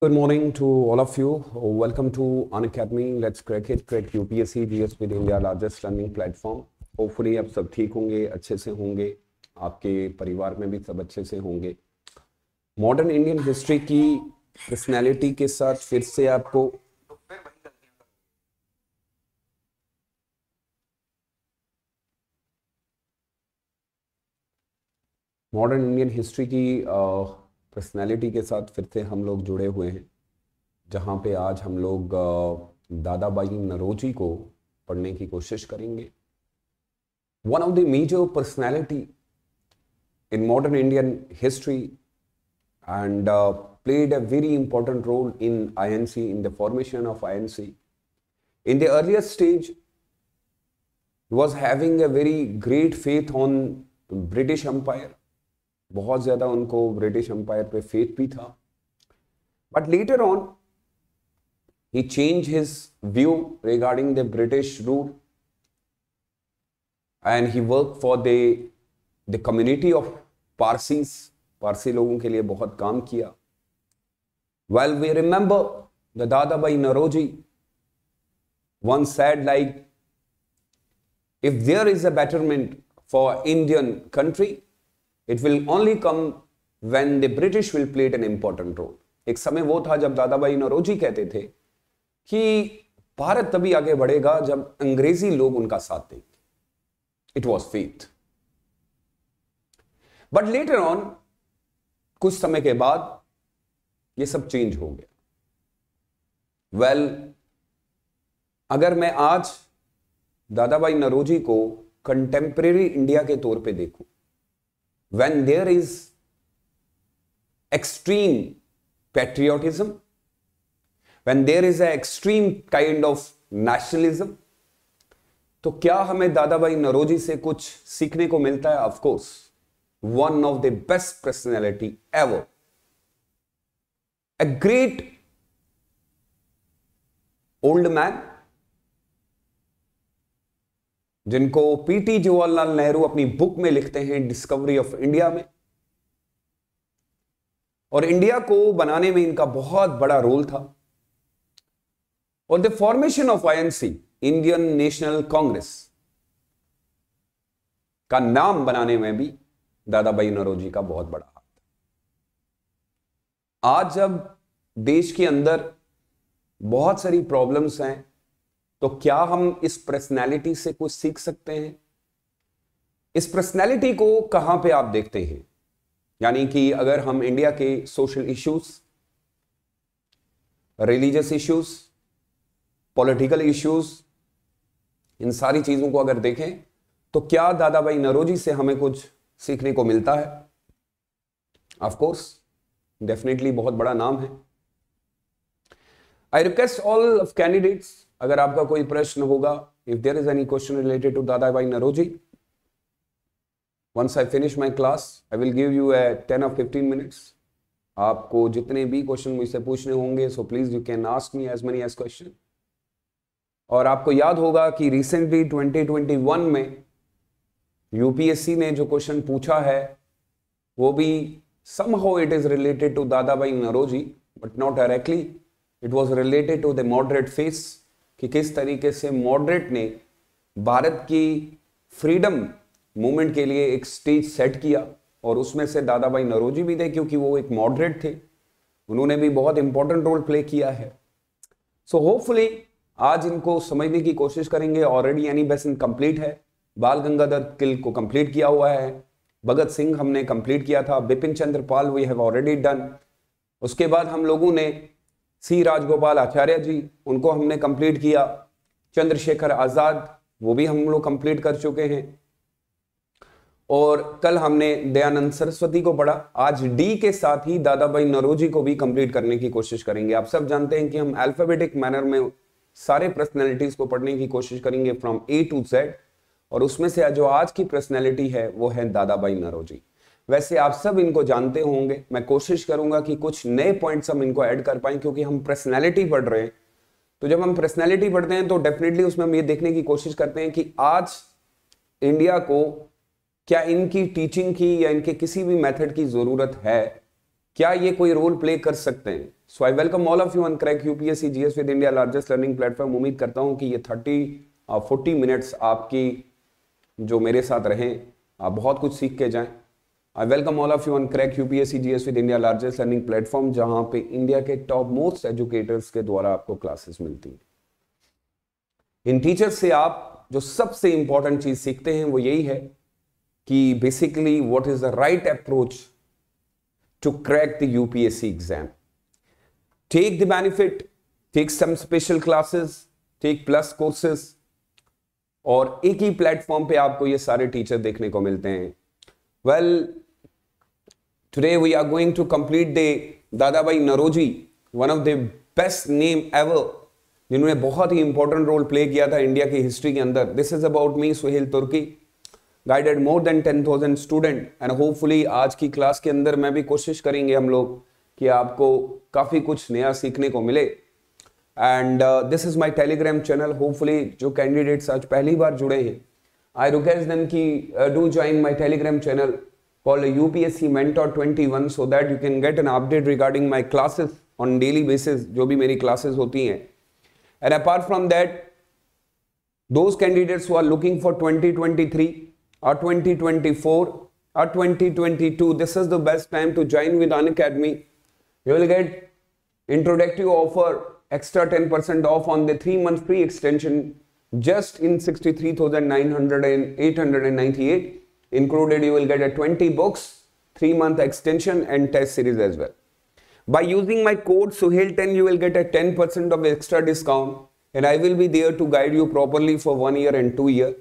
Good morning to all of you. Welcome to Unacademy. Let's crack it. Crack UPSC GS with India largest learning platform hopefully आप सब ठीक होंगे अच्छे से होंगे आपके परिवार में भी सब अच्छे से होंगे मॉडर्न इंडियन हिस्ट्री की पर्सनैलिटी के साथ फिर से आपको मॉडर्न इंडियन हिस्ट्री की uh, पर्सनैलिटी के साथ फिर से हम लोग जुड़े हुए हैं जहाँ पे आज हम लोग दादाबाई नरोजी को पढ़ने की कोशिश करेंगे one of the major personality in modern Indian history and played a very important role in I N C in the formation of I N C in the earlier stage was having a very great faith on British empire बहुत ज़्यादा उनको British empire पे faith भी था but later on he change his view regarding the British rule and he work for the the community of Parsis Parsi लोगों के लिए बहुत काम किया well we remember the Dadabhai Naoroji once said like if there is a betterment for Indian country it will only come when the British will played an important role एक समय वो था जब दादाबाई नरोजी कहते थे कि भारत तभी आगे बढ़ेगा जब अंग्रेजी लोग उनका साथ देंगे it was faith but later on कुछ समय के बाद ये सब चेंज हो गया वेल well, अगर मैं आज दादाबाई नरोजी को कंटेम्प्रेरी इंडिया के तौर पे देखूं when there is extreme patriotism, when there is an extreme kind of nationalism, तो क्या हमें दादा भाई नरोजी से कुछ सीखने को मिलता है of course one of the best personality ever a great old man जिनको पीटी जवाहरलाल नेहरू अपनी बुक में लिखते हैं डिस्कवरी ऑफ इंडिया में और इंडिया को बनाने में इनका बहुत बड़ा रोल था और the formation of INC Indian National Congress का नाम बनाने में भी दादा भाई नरोजी का बहुत बड़ा हाथ था आज जब देश के अंदर बहुत सारी प्रॉब्लम्स हैं तो क्या हम इस पर्सनैलिटी से कुछ सीख सकते हैं इस पर्सनैलिटी को कहां पे आप देखते हैं यानी कि अगर हम इंडिया के social issues religious issues political issues इन सारी चीज़ों को अगर देखें तो क्या दादा भाई नरोजी से हमें कुछ सीखने को मिलता है ऑफकोर्स डेफिनेटली बहुत बड़ा नाम है I request all of candidates अगर आपका कोई प्रश्न होगा if there is any question related to Dada Bhai Naroji, once I finish my class I will give you a ten of fifteen minutes आपको जितने भी क्वेश्चन मुझसे पूछने होंगे so please you can ask me as many as question और आपको याद होगा कि रिसेंटली 2021 में यूपीएससी ने जो क्वेश्चन पूछा है वो भी somehow it is related to Dadabhai Naoroji but not directly it was related to the moderate phase कि किस तरीके से मॉडरेट ने भारत की फ्रीडम मूवमेंट के लिए एक स्टेज सेट किया और उसमें से दादा भाई नरोजी भी थे क्योंकि वो एक मॉडरेट थे उन्होंने भी बहुत इंपॉर्टेंट रोल प्ले किया है सो so, होपफुली आज इनको समझने की कोशिश करेंगे ऑलरेडी एनी बेसन कंप्लीट है बाल गंगाधर किल को कंप्लीट किया हुआ है भगत सिंह हमने कंप्लीट किया था Bipin Chandra Pal we have already done उसके बाद हम लोगों ने सी राजगोपाल आचार्य जी उनको हमने कंप्लीट किया चंद्रशेखर आज़ाद वो भी हम लोग कंप्लीट कर चुके हैं और कल हमने दयानंद सरस्वती को पढ़ा आज डी के साथ ही दादा भाई नरोजी को भी कंप्लीट करने की कोशिश करेंगे आप सब जानते हैं कि हम अल्फाबेटिक मैनर में सारे पर्सनैलिटीज को पढ़ने की कोशिश करेंगे फ्रॉम ए टू जेड और उसमें से जो आज की पर्सनैलिटी है वो है दादा भाई नरोजी वैसे आप सब इनको जानते होंगे मैं कोशिश करूंगा कि कुछ नए पॉइंट्स हम इनको ऐड कर पाए क्योंकि हम पर्सनैलिटी पढ़ रहे हैं तो जब हम पर्सनैलिटी पढ़ते हैं तो डेफिनेटली उसमें हम ये देखने की कोशिश करते हैं कि आज इंडिया को क्या इनकी टीचिंग की या इनके किसी भी मेथड की ज़रूरत है क्या ये कोई रोल प्ले कर सकते हैं so I welcome all of you on crack UPSC GS with India largest learning platform उम्मीद करता हूँ कि ये थर्टी फोर्टी मिनट्स आपकी जो मेरे साथ रहें आप बहुत कुछ सीख के जाएं I welcome all of you on crack UPSC GS with India largest learning platform जहां पे इंडिया के टॉप मोस्ट एजुकेटर्स के द्वारा आपको क्लासेस मिलती हैं इन टीचर्स से आप जो सबसे इंपॉर्टेंट चीज सीखते हैं वो यही है कि basically what is the right approach to crack the UPSC exam take the benefit take some special classes take plus courses और एक ही प्लेटफॉर्म पे आपको ये सारे टीचर देखने को मिलते हैं well well, Today we are going to complete the Dadabhai Naroji, one of the best name ever जिन्होंने बहुत ही इंपॉर्टेंट रोल प्ले किया था इंडिया की हिस्ट्री के अंदर this is about me Suhail Turki guided more than ten thousand student and hopefully आज की class के अंदर मैं भी कोशिश करेंगे हम लोग कि आपको काफ़ी कुछ नया सीखने को मिले and this is my telegram channel hopefully जो कैंडिडेट्स आज पहली बार जुड़े हैं आई रिक्वेस्ट देम कि do join my telegram channel called a UPSC Mentor 21 so that you can get an update regarding my classes on daily basis Jo bhi मेरी classes hoti hai. and apart from that those candidates who are looking for 2023 or 2024 or 2022 this is the best time to join with an academy you will get introductory offer extra 10% off on the 3 month free extension just in 63998 Included you will get a 20 books, 3 month extension and test series as well. By using my code Suhail10 you will get a 10% of extra discount and I will be there to guide you properly for 1 year and 2 year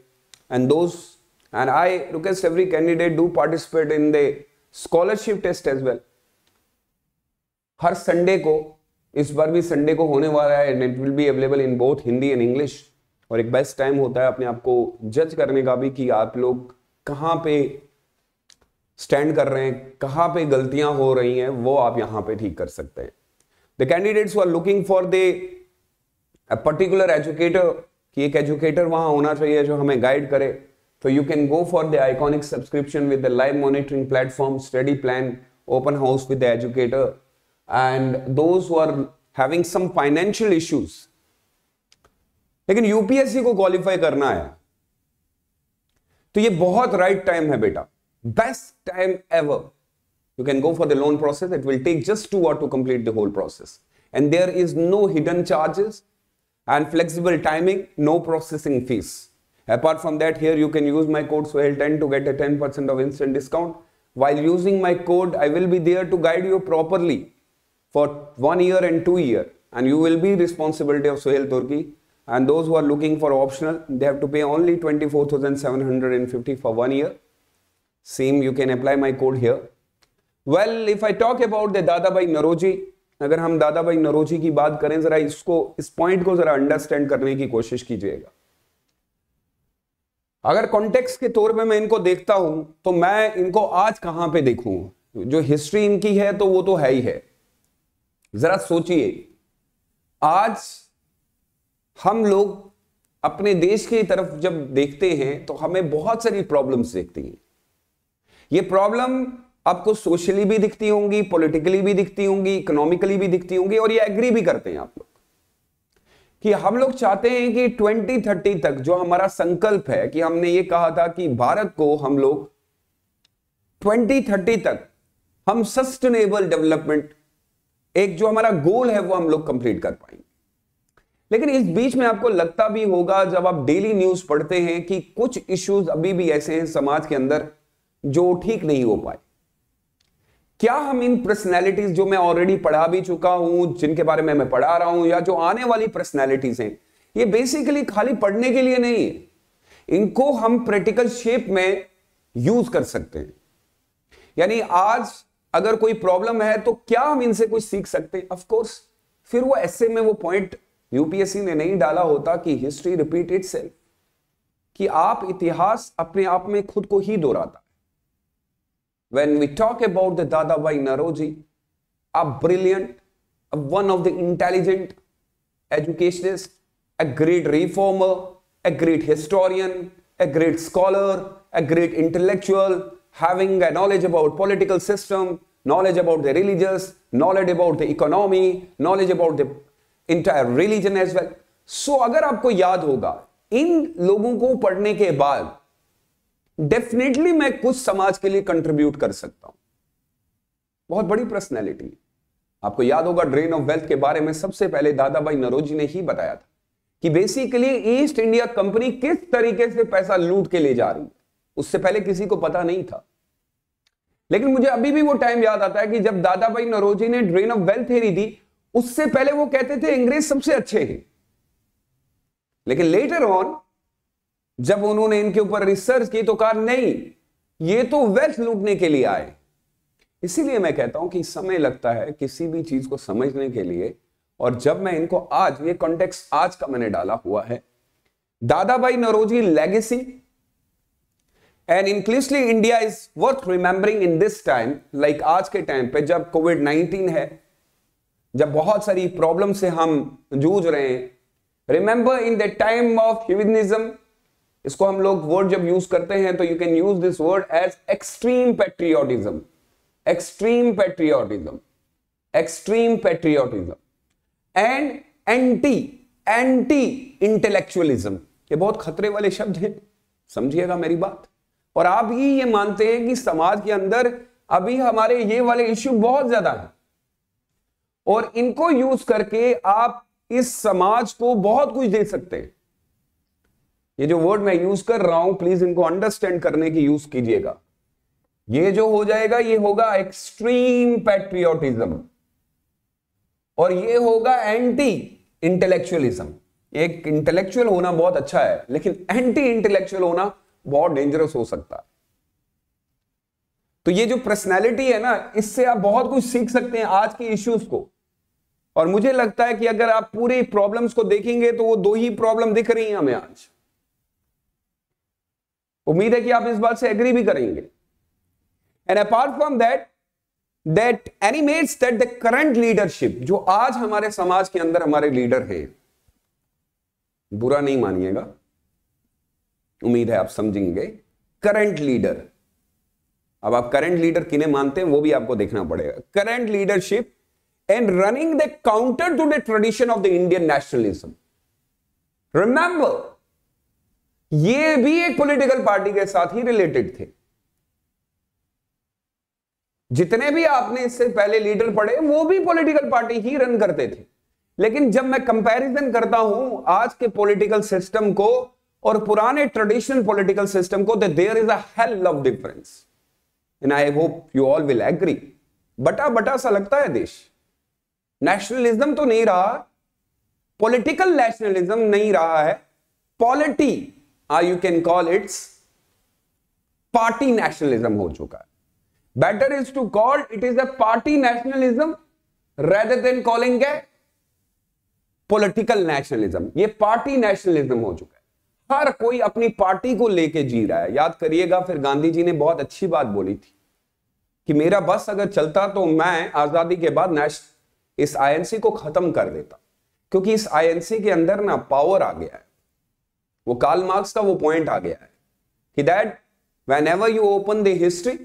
and those and I request every candidate do participate in the scholarship test as well. हर Sunday को इस बार भी Sunday को होने वाला है and it will be available in both Hindi and English. And a best time होता है अपने आप को जज करने का भी कि आप कहाँ पे स्टैंड कर रहे हैं कहाँ पे गलतियां हो रही हैं वो आप यहां पे ठीक कर सकते हैं the candidates are looking for the particular educator कि एक एजुकेटर वहां होना चाहिए जो हमें गाइड करे तो you can go for the iconic subscription with the live monitoring platform study plan open house with the educator and those who are having some financial issues लेकिन यूपीएससी को क्वालिफाई करना है तो ये बहुत राइट टाइम है बेटा best time ever you can go for the loan process it will take just two what to complete the whole process and there is no hidden charges and flexible timing no processing fees apart from that here you can use my code Sohail ten to get a ten percent of instant discount while using my code I will be there to guide you properly for one year and two year and you will be responsibility of Sohail Turki and those who are looking for optional they have to pay only 24750 for one year same you can apply my code here well if i talk about the dada bhai naroji agar hum dada bhai naroji ki baat kare zara isko is point ko zara understand karne ki koshish kijiyega agar context ke taur pe main inko dekhta hu to main inko aaj kahan pe dekhu jo history inki hai to wo to hai hi hai zara sochiye aaj हम लोग अपने देश की तरफ जब देखते हैं तो हमें बहुत सारी प्रॉब्लम्स दिखती हैं ये प्रॉब्लम आपको सोशली भी दिखती होंगी पॉलिटिकली भी दिखती होंगी इकोनॉमिकली भी दिखती होंगी और ये एग्री भी करते हैं आप लोग कि हम लोग चाहते हैं कि 2030 तक जो हमारा संकल्प है कि हमने ये कहा था कि भारत को हम लोग 2030 तक हम सस्टेनेबल डेवलपमेंट एक जो हमारा गोल है वो हम लोग कंप्लीट कर पाएंगे लेकिन इस बीच में आपको लगता भी होगा जब आप डेली न्यूज पढ़ते हैं कि कुछ इश्यूज अभी भी ऐसे हैं समाज के अंदर जो ठीक नहीं हो पाए क्या हम इन पर्सनैलिटीज जो मैं ऑलरेडी पढ़ा भी चुका हूं जिनके बारे में मैं पढ़ा रहा हूं या जो आने वाली पर्सनैलिटीज हैं ये बेसिकली खाली पढ़ने के लिए नहीं है इनको हम प्रैक्टिकल शेप में यूज कर सकते हैं यानी आज अगर कोई प्रॉब्लम है तो क्या हम इनसे कुछ सीख सकते हैं ऑफकोर्स फिर वो ऐसे में वो पॉइंट यूपीएससी ने नहीं डाला होता कि हिस्ट्री रिपीटेड से कि आप इतिहास अपने आप में खुद को ही दोहराता है when we talk about the Dadabhai Naoroji a brilliant one of the intelligent educationist a great reformer a great historian a great scholar a great intellectual having a knowledge about political system knowledge about the religious knowledge about the economy knowledge about the entire religion as well so अगर आपको याद होगा इन लोगों को पढ़ने के बाद definitely मैं कुछ समाज के लिए कंट्रीब्यूट कर सकता हूं बहुत बड़ी पर्सनैलिटी आपको याद होगा ड्रेन ऑफ वेल्थ के बारे में सबसे पहले दादा भाई नरोजी ने ही बताया था कि बेसिकली ईस्ट इंडिया कंपनी किस तरीके से पैसा लूट के ले जा रही है उससे पहले किसी को पता नहीं था लेकिन मुझे अभी भी वो टाइम याद आता है कि जब दादा भाई नरोजी ने ड्रेन ऑफ वेल्थ थेरी दी उससे पहले वो कहते थे अंग्रेज सबसे अच्छे हैं लेकिन लेटर ऑन जब उन्होंने इनके ऊपर रिसर्च की तो कहा नहीं ये तो वेल्थ लूटने के लिए आए इसीलिए मैं कहता हूं कि समय लगता है किसी भी चीज को समझने के लिए और जब मैं इनको आज ये कॉन्टेक्स्ट आज का मैंने डाला हुआ है Dadabhai Naoroji legacy and inclusively India is worth remembering in this time like आज के टाइम पे जब कोविड 19 है जब बहुत सारी प्रॉब्लम से हम जूझ रहे हैं remember in the time of humanism इसको हम लोग वर्ड जब यूज करते हैं तो you can use this word as extreme patriotism extreme patriotism extreme patriotism and anti anti intellectualism ये बहुत खतरे वाले शब्द हैं समझिएगा मेरी बात और आप ही ये मानते हैं कि समाज के अंदर अभी हमारे ये वाले इश्यू बहुत ज्यादा हैं और इनको यूज करके आप इस समाज को बहुत कुछ दे सकते हैं ये जो वर्ड मैं यूज कर रहा हूं प्लीज इनको अंडरस्टैंड करने की यूज कीजिएगा ये जो हो जाएगा ये होगा एक्सट्रीम पैट्रियोटिज्म और ये होगा एंटी इंटेलेक्चुअलिज्म एक इंटेलेक्चुअल होना बहुत अच्छा है लेकिन एंटी इंटेलेक्चुअल होना बहुत डेंजरस हो सकता है तो ये जो पर्सनैलिटी है ना इससे आप बहुत कुछ सीख सकते हैं आज के इश्यूज को और मुझे लगता है कि अगर आप पूरी प्रॉब्लम्स को देखेंगे तो वो दो ही प्रॉब्लम दिख रही है हमें आज उम्मीद है कि आप इस बात से एग्री भी करेंगे and apart from that that animates that the current leadership जो आज हमारे समाज के अंदर हमारे लीडर हैं बुरा नहीं मानिएगा उम्मीद है आप समझेंगे करंट लीडर अब आप करंट लीडर किने मानते हैं वो भी आपको देखना पड़ेगा current leadership and running the counter to the tradition of the Indian nationalism. Remember, ये भी एक पॉलिटिकल पार्टी के साथ ही रिलेटेड थे जितने भी आपने इससे पहले लीडर पढ़े वो भी पॉलिटिकल पार्टी ही रन करते थे लेकिन जब मैं कंपैरिजन करता हूं आज के पॉलिटिकल सिस्टम को और पुराने ट्रेडिशनल पॉलिटिकल सिस्टम को there is a hell of difference and I hope you all will agree बटा बटा सा लगता है देश नेशनलिज्म तो नहीं रहा पॉलिटिकल नेशनलिज्म नहीं रहा है polity uh you can call its party nationalism हो चुका है better is to call it is a party nationalism rather than calling a political nationalism ये पार्टी नेशनलिज्म हो चुका है हर कोई अपनी पार्टी को लेके जी रहा है याद करिएगा फिर गांधी जी ने बहुत अच्छी बात बोली थी कि मेरा बस अगर चलता तो मैं आजादी के बाद नेशनल इस आईएनसी को खत्म कर देता क्योंकि इस आईएनसी के अंदर ना पावर आ गया है वो काल मार्क्स का वो पॉइंट आ गया है कि that whenever you open the history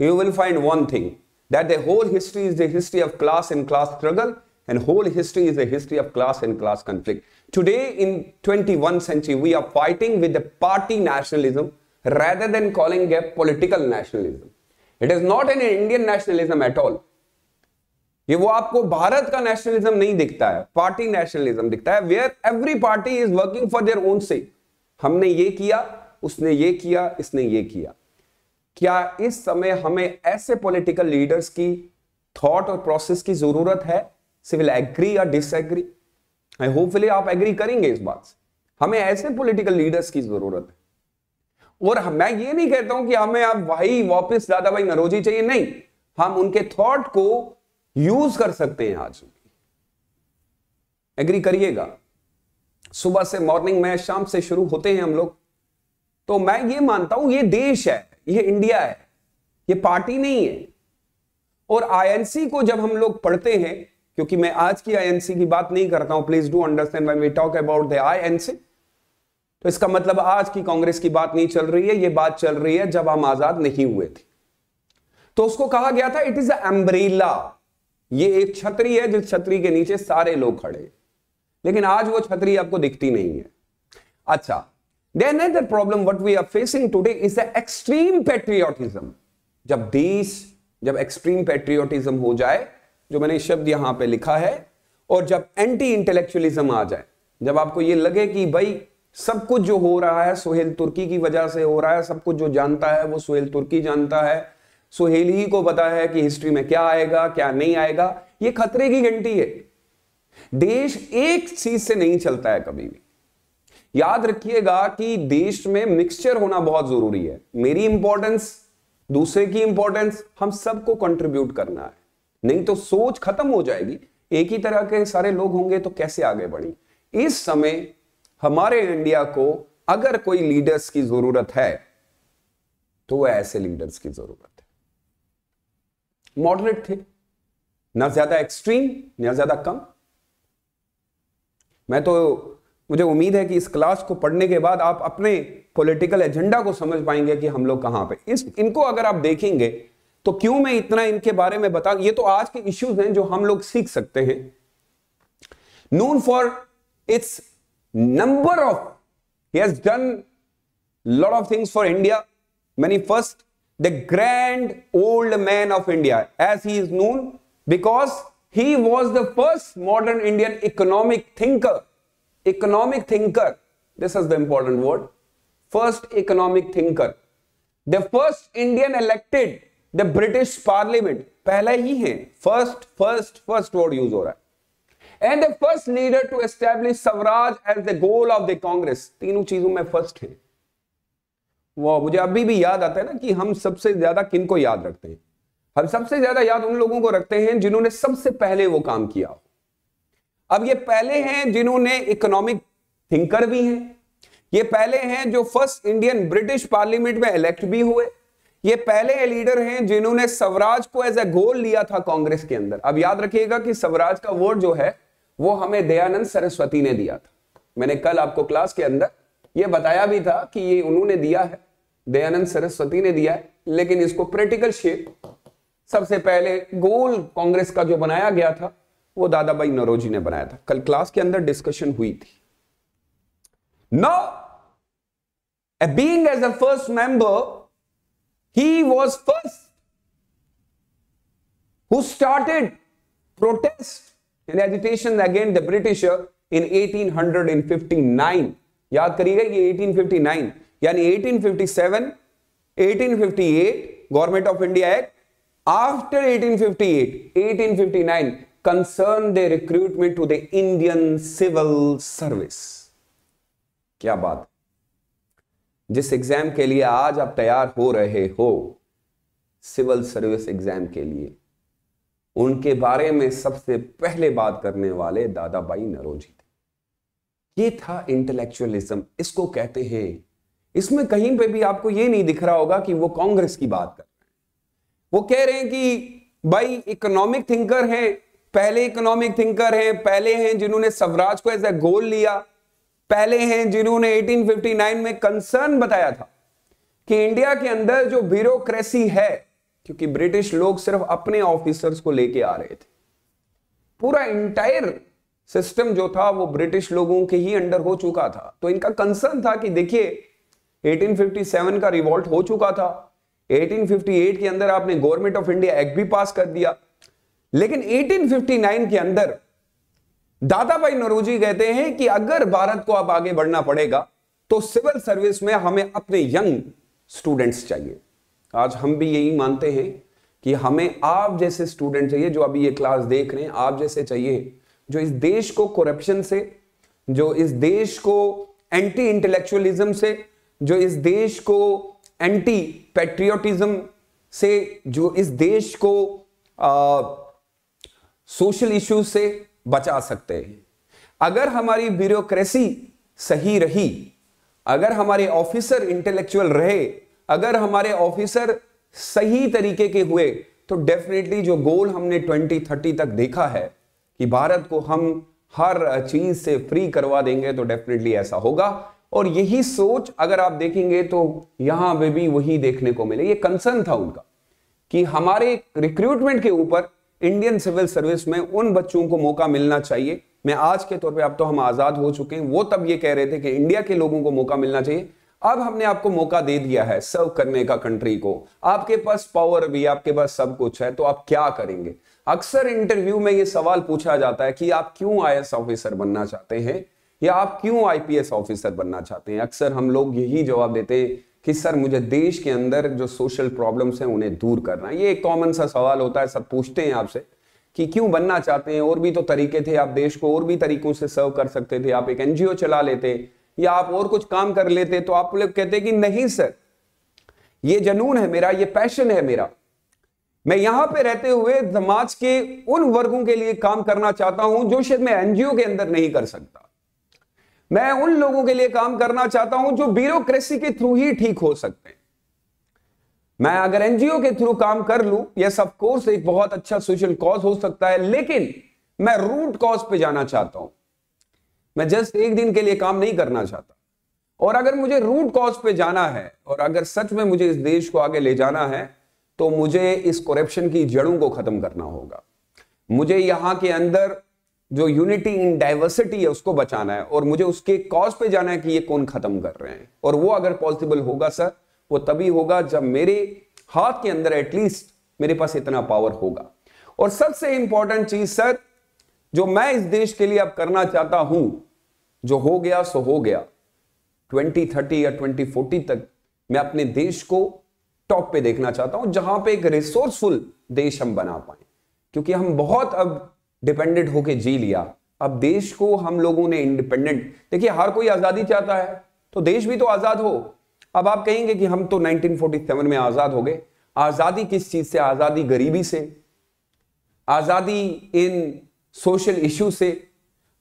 you will find one thing that the whole history is the history of class in class struggle and whole history is the history of class in class conflict today in twenty one century we are fighting with party nationalism rather than calling it political nationalism it is not an indian nationalism at all ये वो आपको भारत का nationalism नहीं दिखता है party nationalism दिखता है where every party is working for their own से हमने ये किया उसने ये किया इसने ये किया क्या इस समय हमें ऐसे पॉलिटिकल लीडर्स की थॉट और प्रोसेस की जरूरत है सिविल एग्री या डिसएग्री आई होपफुली आप एग्री करेंगे इस बात से हमें ऐसे पॉलिटिकल लीडर्स की जरूरत है और मैं ये नहीं कहता हूं कि हमें आप भाई वापस दादा भाई नरोजी चाहिए नहीं हम उनके थॉट को यूज कर सकते हैं आज एग्री करिएगा सुबह से मॉर्निंग में शाम से शुरू होते हैं हम लोग तो मैं ये मानता हूं ये देश है ये इंडिया है ये पार्टी नहीं है और आईएनसी को जब हम लोग पढ़ते हैं क्योंकि मैं आज की आईएनसी की बात नहीं करता हूं please do understand when we talk about the INC तो इसका मतलब आज की कांग्रेस की बात नहीं चल रही है ये बात चल रही है जब हम आजाद नहीं हुए थे तो उसको कहा गया था इट इज अम्ब्रेला ये एक छतरी है जिस छतरी के नीचे सारे लोग खड़े लेकिन आज वो छतरी आपको दिखती नहीं है अच्छा देन है problem what we are facing today is the extreme patriotism जब देश जब एक्सट्रीम पेट्रियोटिज्म हो जाए जो मैंने शब्द यहां पे लिखा है और जब एंटी इंटेलेक्चुअलिज्म आ जाए जब आपको ये लगे कि भाई सब कुछ जो हो रहा है सोहेल तुर्की की वजह से हो रहा है सब कुछ जो जानता है वो सोहेल तुर्की जानता है सुहेल ही को पता है कि हिस्ट्री में क्या आएगा क्या नहीं आएगा ये खतरे की घंटी है देश एक चीज से नहीं चलता है कभी भी याद रखिएगा कि देश में मिक्सचर होना बहुत जरूरी है मेरी इंपॉर्टेंस दूसरे की इंपॉर्टेंस हम सबको कंट्रीब्यूट करना है नहीं तो सोच खत्म हो जाएगी एक ही तरह के सारे लोग होंगे तो कैसे आगे बढ़ी इस समय हमारे इंडिया को अगर कोई लीडर्स की जरूरत है तो ऐसे लीडर्स की जरूरत मॉडरेट थे ना ज्यादा एक्सट्रीम ना ज्यादा कम मैं तो मुझे उम्मीद है कि इस क्लास को पढ़ने के बाद आप अपने पॉलिटिकल एजेंडा को समझ पाएंगे कि हम लोग कहां पे इस इनको अगर आप देखेंगे तो क्यों मैं इतना इनके बारे में बता ये तो आज के इश्यूज हैं जो हम लोग सीख सकते हैं known for its number of done lot of things for India many first the grand old man of India, as he is known, because he was the first modern Indian economic thinker. Economic thinker, this is the important word. First economic thinker. The first Indian elected the British Parliament. पहला ही है first, first, first word use हो रहा And the first leader to establish Swaraj as the goal of the Congress. तीनों चीजों में first है. वो मुझे अभी भी याद आता है ना कि हम सबसे ज्यादा किन को याद रखते हैं हम सबसे ज्यादा याद उन लोगों को रखते हैं जिन्होंने सबसे पहले वो काम किया अब ये पहले हैं जिन्होंने इकोनॉमिक थिंकर भी हैं ये पहले हैं जो फर्स्ट इंडियन ब्रिटिश पार्लियामेंट में इलेक्ट भी हुए ये पहले लीडर हैं जिन्होंने स्वराज को एज ए गोल लिया था कांग्रेस के अंदर अब याद रखिएगा कि स्वराज का वोट जो है वो हमें दयानंद सरस्वती ने दिया था मैंने कल आपको क्लास के अंदर ये बताया भी था कि ये उन्होंने दिया है दयानंद सरस्वती ने दिया है लेकिन इसको प्रैक्टिकल शेप सबसे पहले गोल कांग्रेस का जो बनाया गया था वो दादा भाई नरोजी ने बनाया था कल क्लास के अंदर डिस्कशन हुई थी now being as a first member he was first who started protest and agitation again the Britisher in 1859. याद करिएगा ये 1859 यानी 1857, 1858 government of India act after 1858, 1859 concern the recruitment to the Indian civil service क्या बात जिस exam के लिए आज आप तैयार हो रहे हो सिविल सर्विस एग्जाम के लिए उनके बारे में सबसे पहले बात करने वाले दादाबाई नरोजी थे ये था इंटेलेक्चुअलिज्म इसको कहते हैं इसमें कहीं पे भी आपको ये नहीं दिख रहा होगा कि वो कांग्रेस की बात कर रहे हैं वो कह रहे हैं कि भाई इकोनॉमिक थिंकर हैं पहले इकोनॉमिक थिंकर हैं पहले हैं जिन्होंने स्वराज को एज ए गोल लिया पहले हैं जिन्होंने 1859 में कंसर्न बताया था कि इंडिया के अंदर जो ब्यूरोक्रेसी है क्योंकि ब्रिटिश लोग सिर्फ अपने ऑफिसर्स को लेके आ रहे थे पूरा इंटायर सिस्टम जो था वो ब्रिटिश लोगों के ही अंडर हो चुका था तो इनका कंसर्न था कि देखिए 1857 का रिवॉल्ट हो चुका था 1858 के अंदर आपने गवर्नमेंट ऑफ इंडिया एक्ट भी पास कर दिया लेकिन 1859 के अंदर दादा भाई नरोजी कहते हैं कि अगर भारत को अब आगे बढ़ना पड़ेगा तो सिविल सर्विस में हमें अपने यंग स्टूडेंट्स चाहिए आज हम भी यही मानते हैं कि हमें आप जैसे स्टूडेंट चाहिए जो अभी ये क्लास देख रहे हैं आप जैसे चाहिए जो इस देश को करप्शन से जो इस देश को एंटी इंटेलेक्चुअलिज्म से जो इस देश को एंटी पेट्रियोटिज्म से जो इस देश को सोशल इश्यूज से बचा सकते हैं अगर हमारी ब्यूरोक्रेसी सही रही अगर हमारे ऑफिसर इंटेलेक्चुअल रहे अगर हमारे ऑफिसर सही तरीके के हुए तो डेफिनेटली जो गोल हमने 2030 तक देखा है कि भारत को हम हर चीज से फ्री करवा देंगे तो डेफिनेटली ऐसा होगा और यही सोच अगर आप देखेंगे तो यहां पर भी वही देखने को मिले ये कंसर्न था उनका कि हमारे रिक्रूटमेंट के ऊपर इंडियन सिविल सर्विस में उन बच्चों को मौका मिलना चाहिए मैं आज के तौर पे अब तो हम आज़ाद हो चुके हैं वो तब ये कह रहे थे कि इंडिया के लोगों को मौका मिलना चाहिए अब हमने आपको मौका दे दिया है सर्व करने का कंट्री को आपके पास पावर भी आपके पास सब कुछ है तो आप क्या करेंगे अक्सर इंटरव्यू में ये सवाल पूछा जाता है कि आप क्यों आई ऑफिसर बनना चाहते हैं या आप क्यों आईपीएस ऑफिसर बनना चाहते हैं अक्सर हम लोग यही जवाब देते हैं कि सर मुझे देश के अंदर जो सोशल प्रॉब्लम्स हैं उन्हें दूर करना ये एक कॉमन सा सवाल होता है सब पूछते हैं आपसे कि क्यों बनना चाहते हैं और भी तो तरीके थे आप देश को और भी तरीकों से सर्व कर सकते थे आप एक एनजीओ चला लेते या आप और कुछ काम कर लेते तो आप लोग कहते कि नहीं सर ये जनून है मेरा ये पैशन है मेरा मैं यहां पे रहते हुए समाज के उन वर्गों के लिए काम करना चाहता हूं जो शायद मैं एनजीओ के अंदर नहीं कर सकता मैं उन लोगों के लिए काम करना चाहता हूं जो ब्यूरोक्रेसी के थ्रू ही ठीक हो सकते हैं मैं अगर एनजीओ के थ्रू काम कर लू यस ऑफ कोर्स एक बहुत अच्छा सोशल कॉज हो सकता है लेकिन मैं रूट कॉज पे जाना चाहता हूं मैं जस्ट एक दिन के लिए काम नहीं करना चाहता और अगर मुझे रूट कॉज पे जाना है और अगर सच में मुझे इस देश को आगे ले जाना है तो मुझे इस करप्शन की जड़ों को खत्म करना होगा मुझे यहां के अंदर जो यूनिटी इन डाइवर्सिटी है उसको बचाना है और मुझे उसके कॉज पे जाना है कि ये कौन खत्म कर रहे हैं और वो अगर पॉसिबल होगा सर वो तभी होगा जब मेरे हाथ के अंदर एटलीस्ट मेरे पास इतना पावर होगा और सबसे इंपॉर्टेंट चीज सर जो मैं इस देश के लिए अब करना चाहता हूं जो हो गया सो हो गया 2030 या 2040 तक मैं अपने देश को टॉप पे देखना चाहता हूं जहां पे एक रिसोर्सफुल देश हम बना पाए क्योंकि हम बहुत अब डिपेंडेंट होके जी लिया अब देश को हम लोगों ने इंडिपेंडेंट देखिए हर कोई आजादी चाहता है तो देश भी तो आजाद हो अब आप कहेंगे कि हम तो 1947 में आजाद हो गए आजादी किस चीज से आजादी गरीबी से आजादी इन सोशल इश्यू से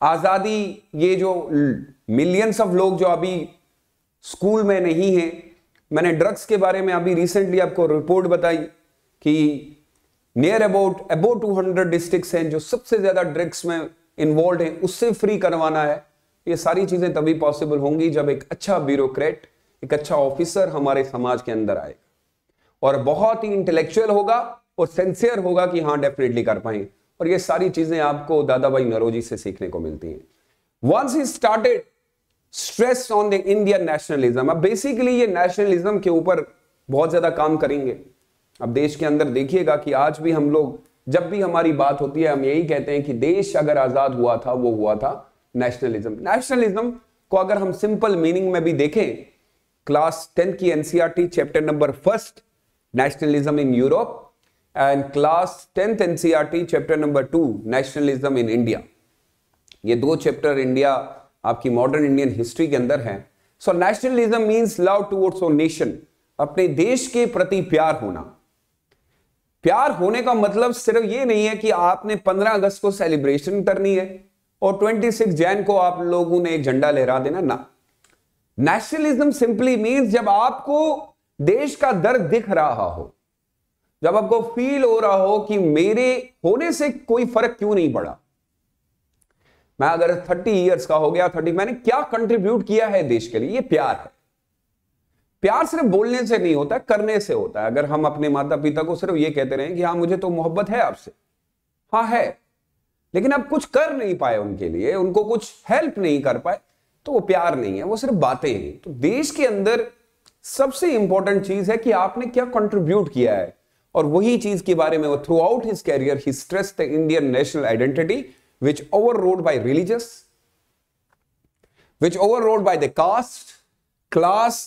आजादी ये जो मिलियंस ऑफ लोग जो अभी स्कूल में नहीं है मैंने ड्रग्स के बारे में अभी रिसेंटली आपको रिपोर्ट बताई कि नियर अबाउट अबाउट 200 डिस्ट्रिक्ट हैं जो सबसे ज्यादा ड्रग्स में इन्वॉल्व हैं उससे फ्री करवाना है ये सारी चीजें तभी पॉसिबल होंगी जब एक अच्छा ब्यूरोक्रेट एक अच्छा ऑफिसर हमारे समाज के अंदर आए और बहुत ही इंटेलेक्चुअल होगा और सेंसियर होगा कि हाँ डेफिनेटली कर पाएंगे और ये सारी चीजें आपको दादा भाई नरोजी से सीखने को मिलती हैं once he started stress on the Indian nationalism अब बेसिकली ये नेशनलिज्म के ऊपर बहुत ज्यादा काम करेंगे अब देश के अंदर देखिएगा कि आज भी हम लोग जब भी हमारी बात होती है हम यही कहते हैं कि देश अगर आजाद हुआ था वो हुआ था नेशनलिज्म नेशनलिज्म को अगर हम सिंपल मीनिंग में भी देखें क्लास टेंथ की NCERT chapter number first nationalism in Europe and class tenth NCERT chapter number two nationalism in India ये दो चैप्टर इंडिया आपकी मॉडर्न इंडियन हिस्ट्री के अंदर है so nationalism means love towards our nation अपने देश के प्रति प्यार होना प्यार होने का मतलब सिर्फ ये नहीं है कि आपने 15 अगस्त को सेलिब्रेशन करनी है और 26 जैन को आप लोगों ने एक झंडा लहरा देना ना नेशनलिज्म सिंपली मीन्स जब आपको देश का दर्द दिख रहा हो जब आपको फील हो रहा हो कि मेरे होने से कोई फर्क क्यों नहीं पड़ा मैं अगर 30 इयर्स का हो गया 30 मैंने क्या कंट्रीब्यूट किया है देश के लिए ये प्यार है प्यार सिर्फ बोलने से नहीं होता करने से होता है अगर हम अपने माता पिता को सिर्फ ये कहते रहे कि हाँ मुझे तो मोहब्बत है आपसे हाँ है लेकिन आप कुछ कर नहीं पाए उनके लिए उनको कुछ हेल्प नहीं कर पाए तो वो प्यार नहीं है वो सिर्फ बातें हैं तो देश के अंदर सबसे इंपॉर्टेंट चीज है कि आपने क्या कंट्रीब्यूट किया है और वही चीज के बारे में वो throughout his career he stress the Indian national identity which overrode by religious which overrode by the caste class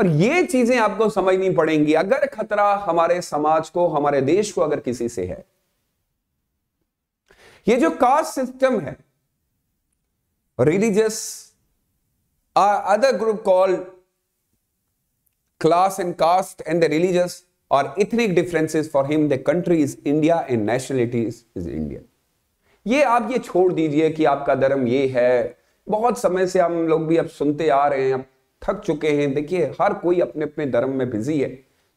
और ये चीजें आपको समझनी पड़ेंगी अगर खतरा हमारे समाज को हमारे देश को अगर किसी से है ये जो कास्ट सिस्टम है religious other group called class and caste and the religious और ethnic differences for him the country is India and nationality is Indian ये आप ये छोड़ दीजिए कि आपका धर्म ये है बहुत समय से हम लोग भी अब सुनते आ रहे हैं अब थक चुके हैं देखिए हर कोई अपने अपने धर्म में बिजी है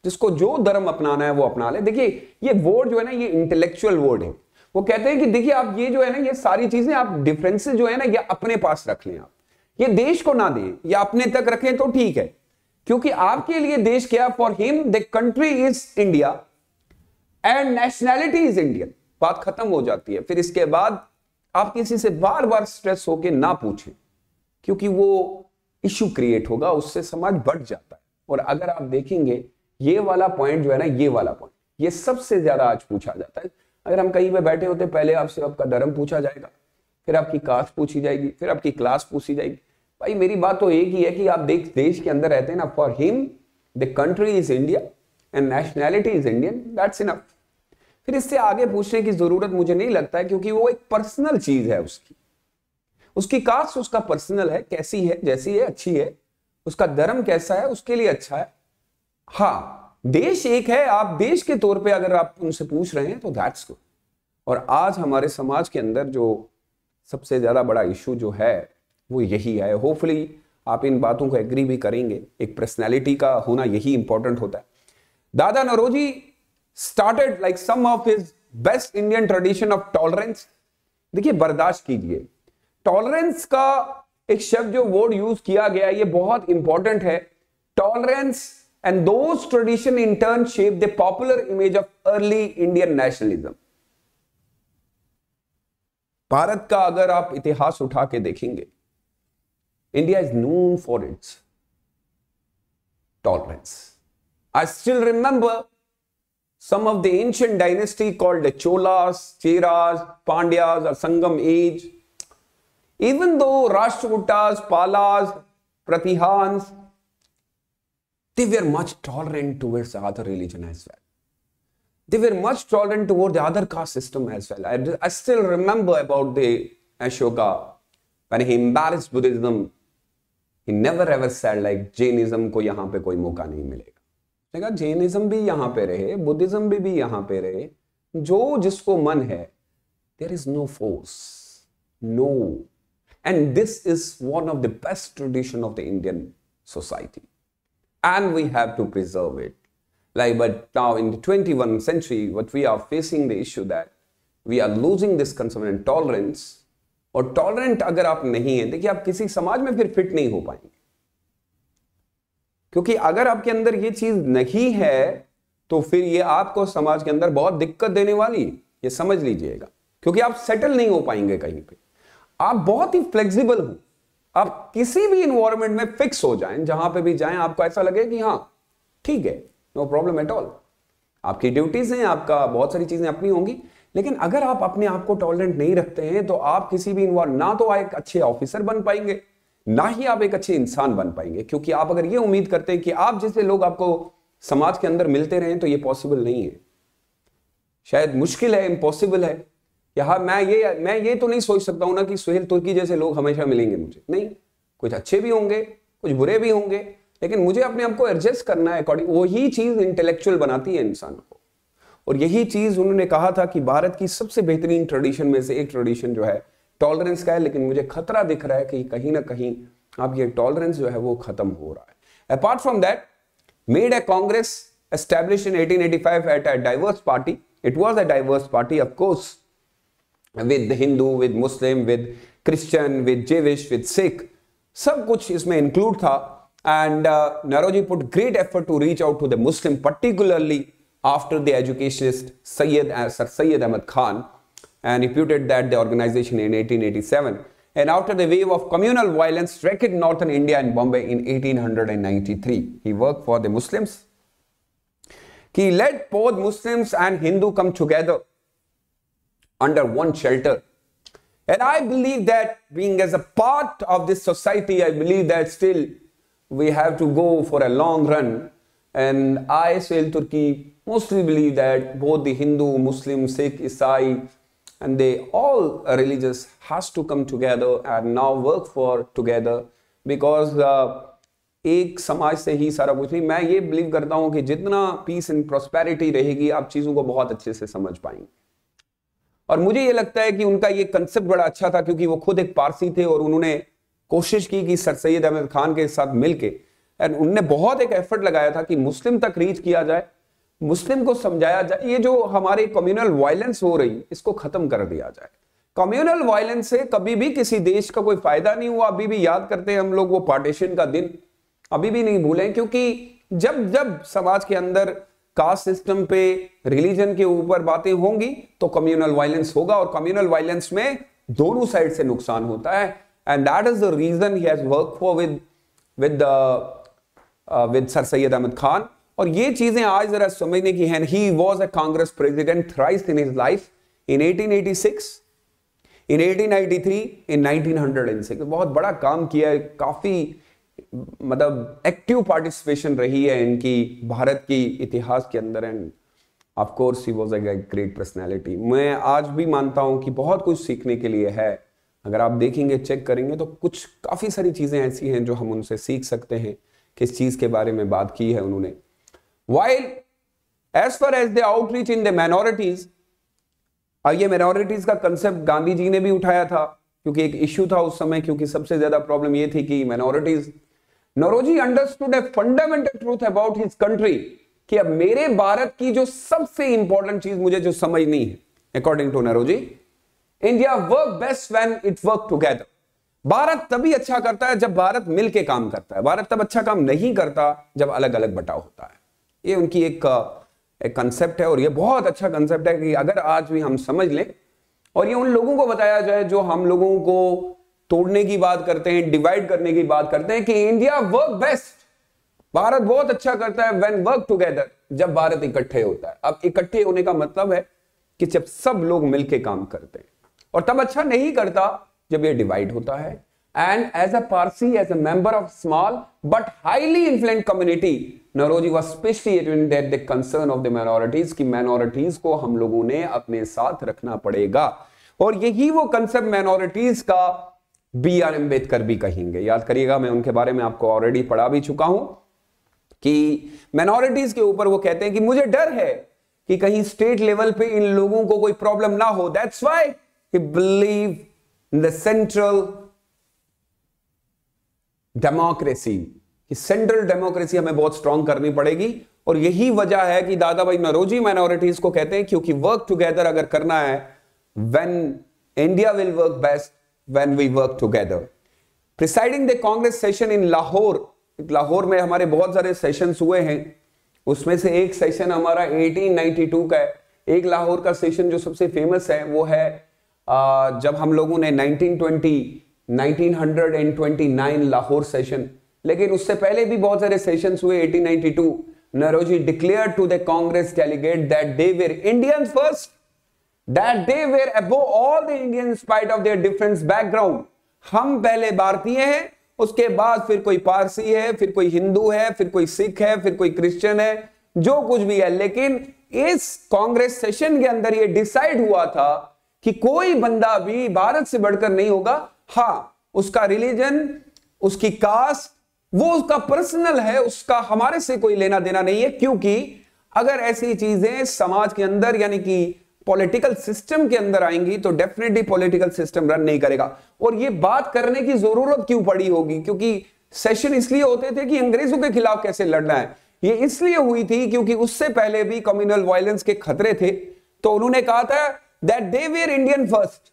जिसको जो धर्म अपनाना है वो अपना ले देखिए ये वर्ड जो है ना ये इंटेलेक्चुअल वर्ड है वो कहते हैं कि देखिए आप ये जो है ना ये सारी चीजें आप डिफरेंसेस जो है ना ये अपने पास रख लें आप ये देश को ना दें या अपने तक रखें तो ठीक है क्योंकि आपके लिए देश क्या for him the country is India and nationality is Indian बात खत्म हो जाती है फिर इसके बाद आप किसी से बार बार स्ट्रेस होके ना पूछें क्योंकि वो इश्यू क्रिएट होगा उससे समाज बढ़ जाता है और अगर आप देखेंगे ये वाला पॉइंट जो है ना ये वाला पॉइंट ये सबसे ज्यादा आज पूछा जाता है अगर हम कहीं पर बैठे होते पहले आपसे आपका धर्म पूछा जाएगा फिर आपकी कास्ट पूछी जाएगी फिर आपकी क्लास पूछी जाएगी भाई मेरी बात तो एक ही है कि आप देख देश के अंदर रहते हैं ना for him the country is India and nationality is Indian that's enough फिर इससे आगे पूछने की जरूरत मुझे नहीं लगता है क्योंकि वो एक पर्सनल चीज है उसकी उसकी कास्ट उसका पर्सनल है कैसी है जैसी है अच्छी है उसका धर्म कैसा है उसके लिए अच्छा है हाँ देश एक है आप देश के तौर पे अगर आप उनसे पूछ रहे हैं तो दैट्स गुड और आज हमारे समाज के अंदर जो सबसे ज़्यादा बड़ा इशू जो है वो यही है होपफुली आप इन बातों को एग्री भी करेंगे एक पर्सनैलिटी का होना यही इंपॉर्टेंट होता है Dada Naoroji started like some of his best Indian tradition of tolerance देखिए बर्दाश्त कीजिए टॉलरेंस का एक शब्द जो वर्ड यूज किया गया ये बहुत इंपॉर्टेंट है tolerance and those tradition in turn shaped the popular image of early Bharat का अगर आप इतिहास उठा के देखेंगे India is known for its tolerance I still remember some of the ancient dynasty called Cholas Cheras Pandyas और Sangam age Even though Rashtrakutas, Palas, Pratihans, they were much tolerant towards the other religion as well. They were much tolerant toward the other caste system as well. I, I still remember about the Ashoka when he embarrassed Buddhism. He never ever said like Jainism को यहाँ पे कोई मौका नहीं मिलेगा देखा Jainism भी यहाँ पे रहे बुद्धिज्म भी भी यहाँ पे रहे जो जिसको मन है there is no force no And this is one of the best tradition of the Indian society. And we have to preserve it. Like, but now in the 21st century, what we are facing the issue that we are losing this concern and tolerance. और tolerant अगर आप नहीं है देखिए आप किसी समाज में फिर फिट नहीं हो पाएंगे क्योंकि अगर आपके अंदर ये चीज नहीं है तो फिर ये आपको समाज के अंदर बहुत दिक्कत देने वाली ये समझ लीजिएगा क्योंकि आप सेटल नहीं हो पाएंगे कहीं पे आप बहुत ही फ्लेक्सिबल हो आप किसी भी इन्वायरमेंट में फिक्स हो जाए जहां पे भी जाए आपको ऐसा लगे कि हाँ ठीक है नो प्रॉब्लम एट ऑल आपकी ड्यूटीज हैं आपका बहुत सारी चीजें अपनी होंगी लेकिन अगर आप अपने आप को टॉलरेंट नहीं रखते हैं तो आप किसी भी इन्वॉल्व ना तो एक अच्छे ऑफिसर बन पाएंगे ना ही आप एक अच्छे इंसान बन पाएंगे क्योंकि आप अगर ये उम्मीद करते हैं कि आप जैसे लोग आपको समाज के अंदर मिलते रहे तो ये पॉसिबल नहीं है शायद मुश्किल है इम्पॉसिबल है यहाँ मैं ये मैं ये तो नहीं सोच सकता हूँ ना कि सुहेल तुर्की जैसे लोग हमेशा मिलेंगे मुझे नहीं कुछ अच्छे भी होंगे कुछ बुरे भी होंगे लेकिन मुझे अपने आप को एडजस्ट करना है अकॉर्डिंग वही चीज़ इंटेलेक्चुअल बनाती है इंसान को और यही चीज़ उन्होंने कहा था कि भारत की सबसे बेहतरीन ट्रेडिशन में से एक ट्रेडिशन जो है टॉलरेंस का है लेकिन मुझे खतरा दिख रहा है कि कहीं ना कहीं अब ये टॉलरेंस जो है वो खत्म हो रहा है apart from that made a Congress established in 1885 at a diverse party. It was a diverse party, of the Hindu, with Muslim, with Christian, with Jewish, with Sikh, सब kuch isme include tha and uh, Naroji put great effort to reach out to the Muslim, particularly after the educationist Sayyid, uh, Sir Sayyid Ahmad Khan, and reputed that the organization in 1887. And after the wave of communal violence wrecked northern India and Bombay in 1893, he worked for the Muslims. He led both Muslims and Hindu come together under one shelter. And I believe that being as a part of this society, I believe that still we have to go for a long run. And I, Sail Turki, mostly believe that both the Hindu, Muslim, Sikh, Isai, and they all religious has to come together and now work for together because uh, एक समाज से ही सारा कुछ नहीं मैं ये believe करता हूँ कि जितना पीस एंड प्रोस्पेरिटी रहेगी आप चीज़ों को बहुत अच्छे से समझ पाएंगे और मुझे ये लगता है कि उनका ये कंसेप्ट बड़ा अच्छा था क्योंकि वो खुद एक पारसी थे और उन्होंने कोशिश की कि सर सैद अहमद खान के साथ मिलके एंड उनने बहुत एक एफर्ट लगाया था कि मुस्लिम तक रीच किया जाए मुस्लिम को समझाया जाए ये जो हमारे कम्युनल वायलेंस हो रही इसको खत्म कर दिया जाए कम्युनल वायलेंस से कभी भी किसी देश का कोई फायदा नहीं हुआ अभी भी याद करते हैं हम लोग वो पार्टीशन का दिन अभी भी नहीं भूलें क्योंकि जब जब समाज के अंदर कास्ट सिस्टम पे रिलीजन के ऊपर बातें होंगी तो कम्युनल वायलेंस होगा और कम्युनल वायलेंस में दोनों साइड से नुकसान होता है and that is the reason he has work for with with with sir Syed Ahmed Khan और ये चीजें आज जरा समझने की हैं he was a Congress president thrice in his life in 1886 in 1893 in 1906 बहुत बड़ा काम किया है काफी मतलब एक्टिव पार्टिसिपेशन रही है इनकी भारत की इतिहास के अंदर and course he was a great personality मैं आज भी मानता हूं कि बहुत कुछ सीखने के लिए है अगर आप देखेंगे चेक करेंगे तो कुछ काफ़ी सारी चीज़ें ऐसी हैं जो हम उनसे सीख सकते हैं किस चीज़ के बारे में बात की है उन्होंने while as far as the outreach in the minorities ये माइनॉरिटीज का कंसेप्ट गांधी जी ने भी उठाया था क्योंकि एक इश्यू था उस समय क्योंकि सबसे ज़्यादा प्रॉब्लम ये थी कि minorities Naoroji understood a fundamental truth about his country कि अब मेरे भारत की जो सबसे इंपॉर्टेंट चीज मुझे जो समझनी है according to Naoroji India work best when it work together Bharat तभी अच्छा करता है जब भारत मिलके काम करता है भारत तब अच्छा काम नहीं करता जब अलग अलग बटाव होता है ये उनकी एक एक कंसेप्ट है और ये बहुत अच्छा कंसेप्ट है कि अगर आज भी हम समझ लें और ये उन लोगों को बताया जाए जो हम लोगों को तोड़ने की बात करते हैं डिवाइड करने की बात करते हैं कि इंडिया वर्क बेस्ट भारत बहुत अच्छा करता है व्हेन वर्क टुगेदर जब भारत इकट्ठे होता है अब इकट्ठे होने का मतलब है कि जब सब लोग मिलकर काम करते हैं और तब अच्छा नहीं करता जब यह डिवाइड होता है and as a Parsi as a member of small but highly influent community Naoroji was specially concern of the minorities की माइनॉरिटीज को हम लोगों ने अपने साथ रखना पड़ेगा और यही वो कंसेप्ट माइनॉरिटीज का बी आर अंबेडकर भी कहेंगे याद करिएगा मैं उनके बारे में आपको ऑलरेडी पढ़ा भी चुका हूं कि माइनॉरिटीज के ऊपर वो कहते हैं कि मुझे डर है कि कहीं स्टेट लेवल पे इन लोगों को कोई प्रॉब्लम ना हो that's why he believe in the central democracy कि सेंट्रल डेमोक्रेसी हमें बहुत स्ट्रांग करनी पड़ेगी और यही वजह है कि दादा भाई नरोजी माइनॉरिटीज को कहते हैं क्योंकि वर्क टुगेदर अगर करना है when India will work best when we work together presiding the Congress session in Lahore Lahore में हमारे बहुत सारे सेशंस हुए हैं उसमें से एक सेशन हमारा 1892 का है एक लाहौर का सेशन जो सबसे फेमस है वो है आ, जब हम लोगों ने 1920 1929 लाहौर सेशन लेकिन उससे पहले भी बहुत सारे सेशंस हुए 1892 Naroji declared to the Congress delegate that they were Indians first that they were above all the Indian spite of their difference background हम पहले भारतीय हैं उसके बाद फिर कोई पारसी है फिर कोई हिंदू है फिर कोई सिख है फिर कोई क्रिश्चियन है जो कुछ भी है लेकिन इस कांग्रेस सेशन के अंदर यह डिसाइड हुआ था कि कोई बंदा भी भारत से बढ़कर नहीं होगा हाँ उसका रिलीजन उसकी कास्ट वो उसका पर्सनल है उसका हमारे से कोई लेना देना नहीं है क्योंकि अगर ऐसी चीजें समाज के अंदर यानी कि पॉलिटिकल सिस्टम के अंदर आएंगी तो डेफिनेटली पॉलिटिकल सिस्टम रन नहीं करेगा और ये बात करने की जरूरत क्यों पड़ी होगी क्योंकि सेशन इसलिए होते थे कि अंग्रेजों के खिलाफ कैसे लड़ना है ये इसलिए हुई थी क्योंकि उससे पहले भी कम्युनल वायलेंस के खतरे थे तो उन्होंने कहा था that they were Indian first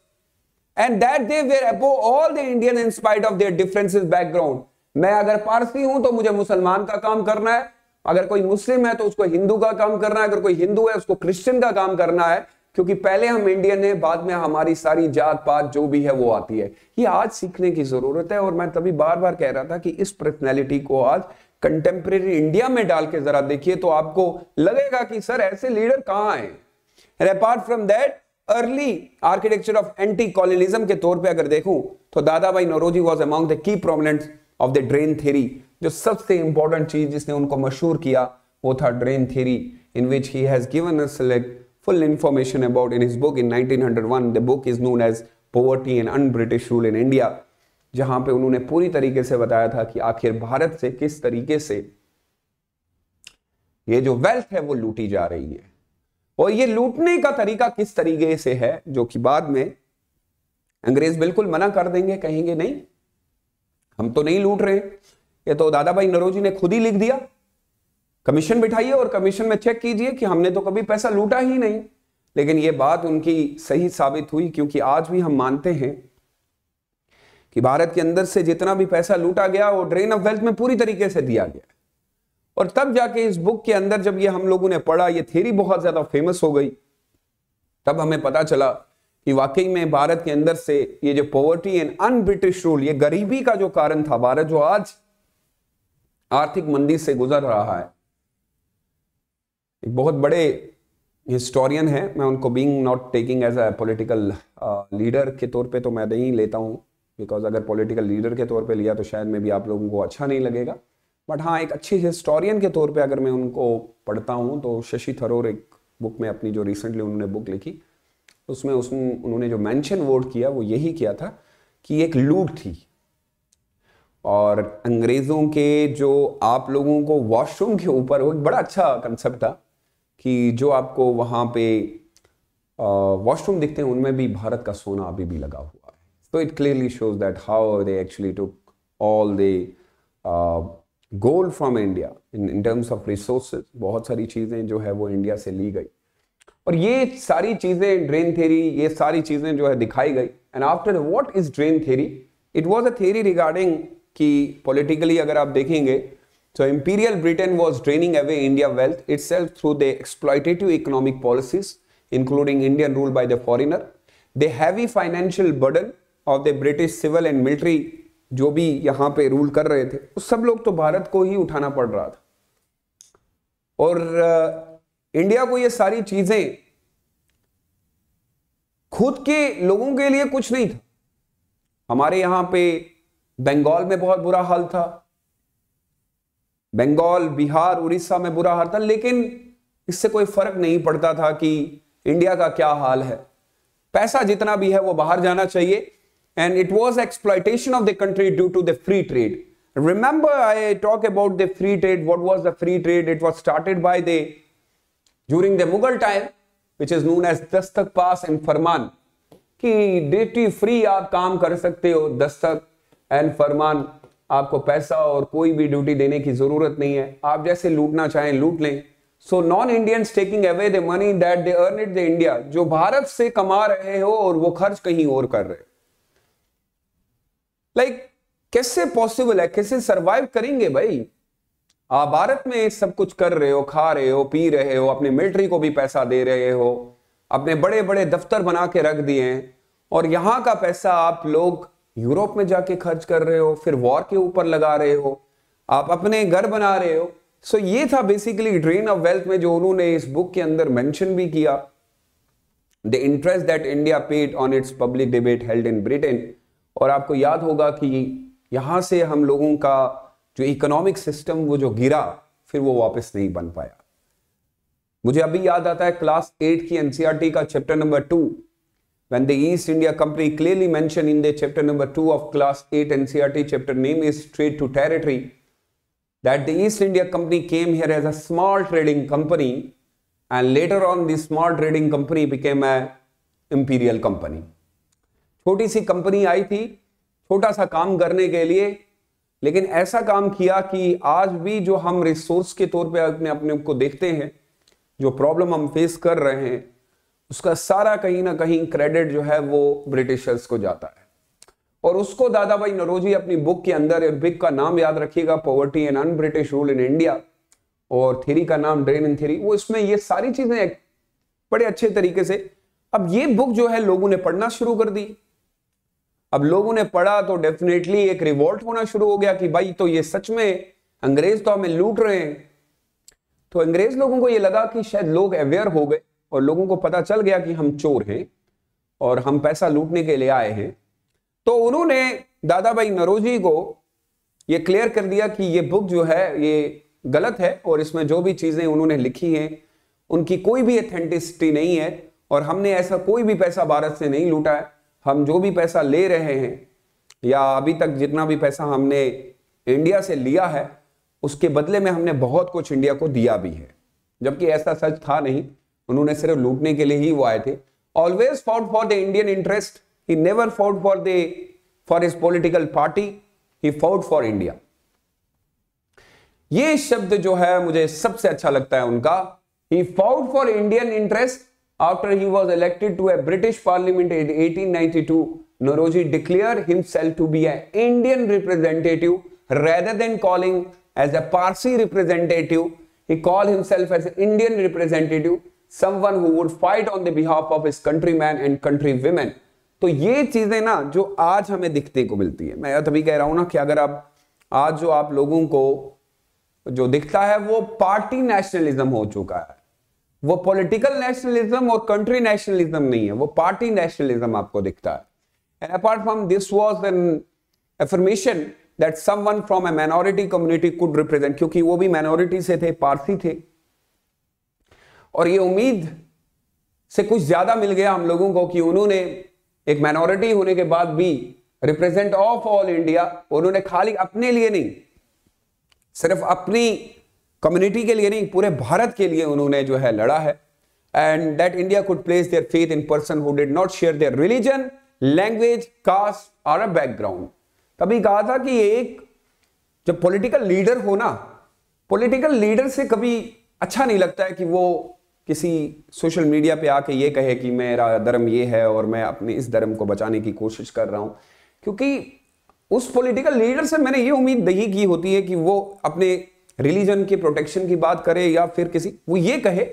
and that they were above all the Indian in spite of their differences background मैं अगर पारसी हूं तो मुझे मुसलमान का काम करना है अगर कोई मुस्लिम है तो उसको हिंदू का काम करना है अगर कोई हिंदू है उसको क्रिश्चियन का काम करना है क्योंकि पहले हम इंडियन है बाद में हमारी सारी जात पात जो भी है वो आती है ये आज सीखने की जरूरत है और मैं तभी बार बार कह रहा था कि इस पर्सनैलिटी को आज कंटेम्प्रेरी इंडिया में डाल के जरा देखिए तो आपको लगेगा कि सर ऐसे लीडर कहाँ है apart from that early architecture of anti colonialism के तौर पे अगर देखूं तो Dadabhai Naoroji was among the key prominent of the drain theory जो सबसे इंपॉर्टेंट चीज जिसने उनको मशहूर किया वो था drain theory in which he has given a select full information about in his book in 1901 the book is known as poverty and un-British rule in India जहां पे उन्होंने पूरी तरीके से बताया था कि आखिर भारत से किस तरीके से ये जो वेल्थ है वो लूटी जा रही है और ये लूटने का तरीका किस तरीके से है जो कि बाद में अंग्रेज बिल्कुल मना कर देंगे कहेंगे नहीं हम तो नहीं लूट रहे ये तो दादा भाई नरोजी ने खुद ही लिख दिया कमीशन बिठाइए और कमीशन में चेक कीजिए कि हमने तो कभी पैसा लूटा ही नहीं लेकिन ये बात उनकी सही साबित हुई क्योंकि आज भी हम मानते हैं कि भारत के अंदर से जितना भी पैसा लूटा गया वो ड्रेन ऑफ वेल्थ में पूरी तरीके से दिया गया और तब जाके इस बुक के अंदर जब ये हम लोगों ने पढ़ा ये थेरी बहुत ज्यादा फेमस हो गई तब हमें पता चला कि वाकई में भारत के अंदर से ये जो पॉवर्टी एंड अनब्रिटिश रूल ये गरीबी का जो कारण था भारत जो आज आर्थिक मंदी से गुजर रहा है एक बहुत बड़े हिस्टोरियन हैं मैं उनको being not taking as a political leader के तौर पे तो मैं नहीं लेता हूँ बिकॉज अगर पॉलिटिकल लीडर के तौर पे लिया तो शायद में भी आप लोगों को अच्छा नहीं लगेगा बट हाँ एक अच्छे हिस्टोरियन के तौर पे अगर मैं उनको पढ़ता हूँ तो शशि थरूर एक बुक में अपनी जो रिसेंटली उन्होंने बुक लिखी उसमें उस उन्होंने जो मैंशन वोट किया वो यही किया था कि एक लूट थी और अंग्रेज़ों के जो आप लोगों को वॉशरूम के ऊपर वो एक बड़ा अच्छा कंसेप्ट था कि जो आपको वहाँ पे वॉशरूम दिखते हैं उनमें भी भारत का सोना अभी भी लगा हुआ है तो it clearly shows that how they actually took all the gold from India in in terms of resources बहुत सारी चीज़ें जो है वो इंडिया से ली गई और ये सारी चीज़ें ड्रेन थेरी ये सारी चीज़ें जो है दिखाई गई and after what is drain theory it was a theory regarding कि पॉलिटिकली अगर आप देखेंगे So Imperial Britain was draining away India wealth itself through the exploitative economic policies, including Indian rule by the foreigner. The heavy financial burden of the British civil and military जो भी यहाँ पे rule कर रहे थे उस सब लोग तो भारत को ही उठाना पड़ रहा था और इंडिया को ये सारी चीजें खुद के लोगों के लिए कुछ नहीं था हमारे यहां पे बंगाल में बहुत बुरा हाल था बंगाल बिहार उड़ीसा में बुरा हाल था लेकिन इससे कोई फर्क नहीं पड़ता था कि इंडिया का क्या हाल है पैसा जितना भी है वो बाहर जाना चाहिए and it was exploitation of the country due to the free trade remember I talk about the free trade what was the free trade it was started by the during the Mughal time which is known as दस्तक pass and फरमान की duty free आप काम कर सकते हो दस्तक and फरमान आपको पैसा और कोई भी ड्यूटी देने की जरूरत नहीं है आप जैसे लूटना चाहें लूट लें so non Indians taking away the money that they earn it the India जो भारत से कमा रहे हो और वो खर्च कहीं और कर रहे हो लाइक like, कैसे पॉसिबल है कैसे सर्वाइव करेंगे भाई आप भारत में सब कुछ कर रहे हो खा रहे हो पी रहे हो अपने मिलिट्री को भी पैसा दे रहे हो अपने बड़े बड़े दफ्तर बना के रख दिए हैं और यहां का पैसा आप लोग यूरोप में जाके खर्च कर रहे हो फिर वॉर के ऊपर लगा रहे हो आप अपने घर बना रहे हो सो so, ये था बेसिकली ड्रेन ऑफ वेल्थ में जो उन्होंने इस बुक के अंदर मेंशन भी किया the interest that India paid on its public debate held in Britain और आपको याद होगा कि यहां से हम लोगों का जो इकोनॉमिक सिस्टम वो जो गिरा फिर वो वापस नहीं बन पाया मुझे अभी याद आता है क्लास एट की एनसीआरटी e का chapter number two when the East India Company clearly mentioned in the chapter number 2 of class 8 NCRT chapter name is trade to territory that the East India Company came here as a small trading company and later on this small trading company became a imperial company. choti si company aayi thi छोटा sa kaam karne ke liye lekin aisa kaam kiya ki aaj bhi jo hum resource ke taur pe apne apne ko dekhte hain jo problem hum face kar rahe hain उसका सारा कहीं ना कहीं credit जो है वो Britishers को जाता है और उसको दादा भाई नरोजी अपनी बुक के अंदर बिग का नाम याद रखिएगा poverty and un British rule in India और थ्री का नाम ड्रेन इन थ्री वो इसमें ये सारी चीजें बड़े अच्छे तरीके से अब ये बुक जो है लोगों ने पढ़ना शुरू कर दी अब लोगों ने पढ़ा तो डेफिनेटली एक रिवोल्ट होना शुरू हो गया कि भाई तो ये सच में अंग्रेज तो हमें लूट रहे हैं तो अंग्रेज लोगों को ये लगा कि शायद लोग अवेयर हो गए और लोगों को पता चल गया कि हम चोर हैं और हम पैसा लूटने के लिए आए हैं तो उन्होंने दादा भाई नरोजी को ये क्लियर कर दिया कि ये बुक जो है ये गलत है और इसमें जो भी चीज़ें उन्होंने लिखी हैं उनकी कोई भी अथेंटिसिटी नहीं है और हमने ऐसा कोई भी पैसा भारत से नहीं लूटा है हम जो भी पैसा ले रहे हैं या अभी तक जितना भी पैसा हमने इंडिया से लिया है उसके बदले में हमने बहुत कुछ इंडिया को दिया भी है जबकि ऐसा सच था नहीं उन्होंने सिर्फ लूटने के लिए ही वो आए थे always fought for the Indian interest he never fought for the for is political party he fought for India ये शब्द जो है मुझे सबसे अच्छा लगता है उनका he fought for Indian interest after he was elected to a British parliament in 1892 Naoroji declare himself to be a Indian representative rather than calling as a Parsi representative, he called himself as an Indian representative someone who would fight on the behalf of his man and country women तो ये चीजें ना जो आज हमें दिखने को मिलती है मैं तभी कह रहा हूं ना कि अगर आप आज जो आप लोगों को जो दिखता है वो पार्टी नेशनलिज्म हो चुका है वो पॉलिटिकल नेशनलिज्म और कंट्री नेशनलिज्म नहीं है वो पार्टी नेशनलिज्म आपको दिखता है and apart from this was an affirmation that someone from a minority community could represent क्योंकि वो भी माइनॉरिटी से थे पारसी थे और ये उम्मीद से कुछ ज्यादा मिल गया हम लोगों को कि उन्होंने एक माइनॉरिटी होने के बाद भी रिप्रेजेंट ऑफ ऑल इंडिया उन्होंने खाली अपने लिए नहीं सिर्फ अपनी कम्युनिटी के लिए नहीं पूरे भारत के लिए उन्होंने जो है लड़ा है and that India could place their faith in person who did not share their religion language caste और अ बैकग्राउंड तभी कहा था कि एक जब पॉलिटिकल लीडर हो ना पॉलिटिकल लीडर से कभी अच्छा नहीं लगता है कि वो किसी सोशल मीडिया पे आके ये कहे कि मेरा धर्म ये है और मैं अपने इस धर्म को बचाने की कोशिश कर रहा हूँ क्योंकि उस पॉलिटिकल लीडर से मैंने ये उम्मीद नहीं की होती है कि वो अपने रिलीजन के प्रोटेक्शन की बात करे या फिर किसी वो ये कहे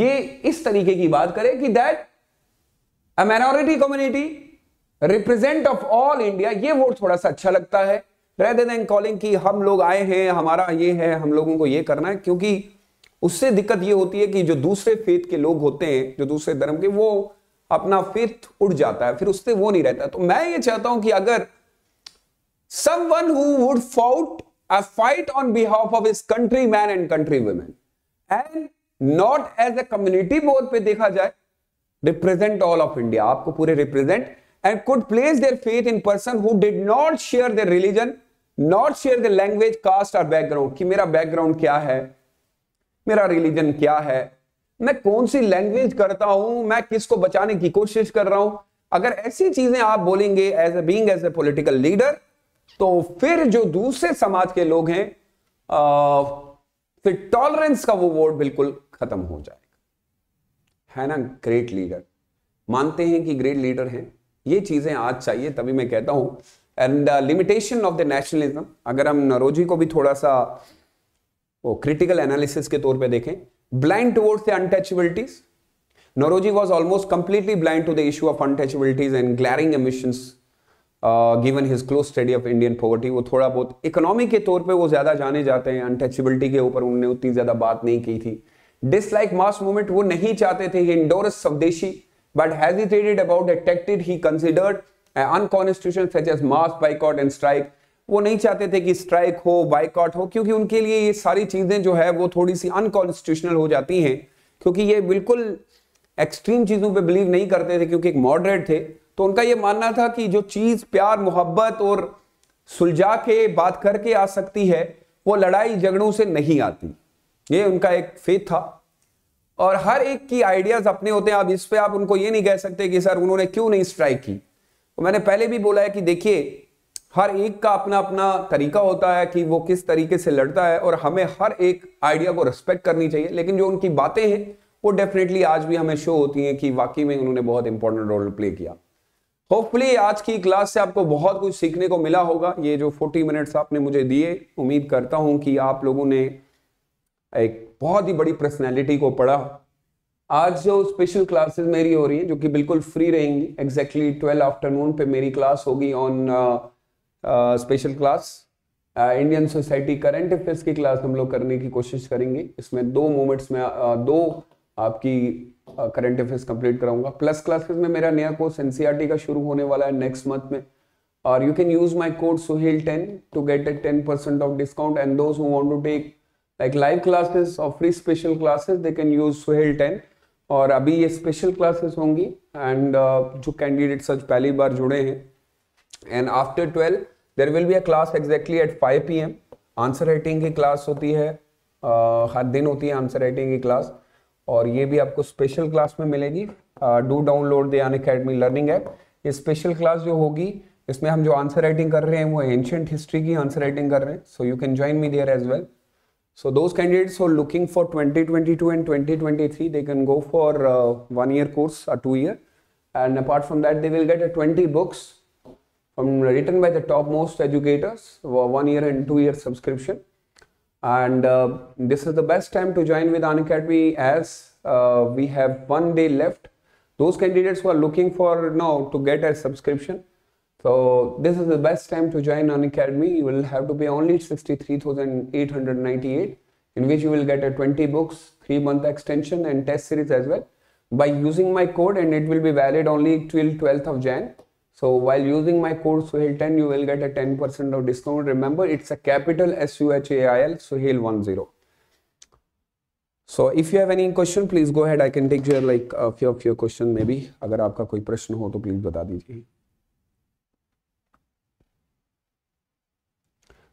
ये इस तरीके की बात करे कि that a minority community represent of all India ये वोट थोड़ा सा अच्छा लगता है कॉलिंग कि हम लोग आए हैं हमारा ये है हम लोगों को ये करना है क्योंकि उससे दिक्कत यह होती है कि जो दूसरे फेथ के लोग होते हैं जो दूसरे धर्म के वो अपना फेथ उड़ जाता है फिर उससे वो नहीं रहता तो मैं ये चाहता हूं कि अगर someone would fought a fight on behalf of इस country man and country women and not as a community board पर देखा जाए रिप्रेजेंट ऑल ऑफ इंडिया आपको पूरे represent and could place their faith in person who did not share their religion not share their language caste और background कि मेरा background क्या है मेरा रिलीजन क्या है मैं कौन सी लैंग्वेज करता हूं मैं किसको बचाने की कोशिश कर रहा हूं अगर ऐसी चीजें आप बोलेंगे as a being as a political leader तो फिर जो दूसरे समाज के लोग हैं फिर टॉलरेंस का वो वोट बिल्कुल खत्म हो जाएगा है ना ग्रेट लीडर मानते हैं कि ग्रेट लीडर हैं ये चीजें आज चाहिए तभी मैं कहता हूं and limitation of the nationalism अगर हम नरोजी को भी थोड़ा सा वो क्रिटिकल एनालिसिस के तौर पे देखें blind towards the untouchabilities Naoroji was almost completely blind to the issue of untouchabilities and glaring omissions given his close study of Indian poverty वो थोड़ा बहुत इकोनॉमी के तौर पे वो ज्यादा जाने जाते हैं अनटचेबिलिटी के ऊपर उन्होंने उतनी ज्यादा बात नहीं की थी डिसलाइक मास मूवमेंट वो नहीं चाहते थे endorse swadeshi but hesitated about uh he considered unconstitutional such as mass boycott and strike वो नहीं चाहते थे कि स्ट्राइक हो बाइकआउट हो क्योंकि उनके लिए ये सारी चीज़ें जो है वो थोड़ी सी अनकॉन्स्टिट्यूशनल हो जाती हैं क्योंकि ये बिल्कुल एक्सट्रीम चीज़ों पे बिलीव नहीं करते थे क्योंकि एक मॉडरेट थे तो उनका ये मानना था कि जो चीज़ प्यार मोहब्बत और सुलझा के बात करके आ सकती है वो लड़ाई झगड़ों से नहीं आती ये उनका एक फेथ था और हर एक की आइडियाज़ अपने होते हैं आप इस पर आप उनको ये नहीं कह सकते कि सर उन्होंने क्यों नहीं स्ट्राइक की तो मैंने पहले भी बोला है कि देखिए हर एक का अपना अपना तरीका होता है कि वो किस तरीके से लड़ता है और हमें हर एक आइडिया को रिस्पेक्ट करनी चाहिए लेकिन जो उनकी बातें हैं वो डेफिनेटली आज भी हमें शो होती हैं कि वाकई में उन्होंने बहुत इंपॉर्टेंट रोल प्ले किया होपफुली आज की क्लास से आपको बहुत कुछ सीखने को मिला होगा ये जो 40 मिनट्स आपने मुझे दिए उम्मीद करता हूं कि आप लोगों ने एक बहुत ही बड़ी पर्सनैलिटी को पढ़ा आज जो स्पेशल क्लासेस मेरी हो रही हैं जो कि बिल्कुल फ्री रहेंगी एग्जैक्टली ट्वेल्व आफ्टरनून पर मेरी क्लास होगी on special class Indian society current affairs की क्लास हम लोग करने की कोशिश करेंगे इसमें दो मोमेंट्स में आ, दो आपकी करंट अफेयर्स कंप्लीट कराऊंगा प्लस क्लासेस में मेरा नया कोर्स एनसीईआरटी e का शुरू होने वाला है नेक्स्ट मंथ में और you can use my code Suhel ten to get a ten percent of discount and those who want to take like live classes और free special classes they can use Suhel ten और अभी ये special classes होंगी and uh, जो candidates आज पहली बार जुड़े हैं and after twelve there will be a class exactly at five P M answer writing की क्लास होती है हर दिन होती है आंसर राइटिंग की क्लास और ये भी आपको स्पेशल क्लास में मिलेगी do download the Unacademy learning app ये स्पेशल क्लास जो होगी इसमें हम जो आंसर राइटिंग कर रहे हैं वो एंशियंट हिस्ट्री की आंसर राइटिंग कर रहे हैं so you can join me there as well So those looking for twenty twenty two 2022 twenty 2023, three they can go for one year course uh two year. And apart from that, they will get a twenty books from written by the topmost educators one year and two year subscription and uh, this is the best time to join with An Academy as uh, we have one day left those candidates who are looking for now to get a subscription so this is the best time to join An Academy you will have to pay only 63898 in which you will get a 20 books 3 month extension and test series as well by using my code and it will be valid only till 12th of Jan So while using my code Suhail10, you will get a 10% of discount. Remember, it's a capital S-U-H-A-I-L, Suhail10. So if you have any question, please go ahead. I can take your like a few of your question maybe. अगर आपका कोई प्रश्न हो तो please बता दीजिए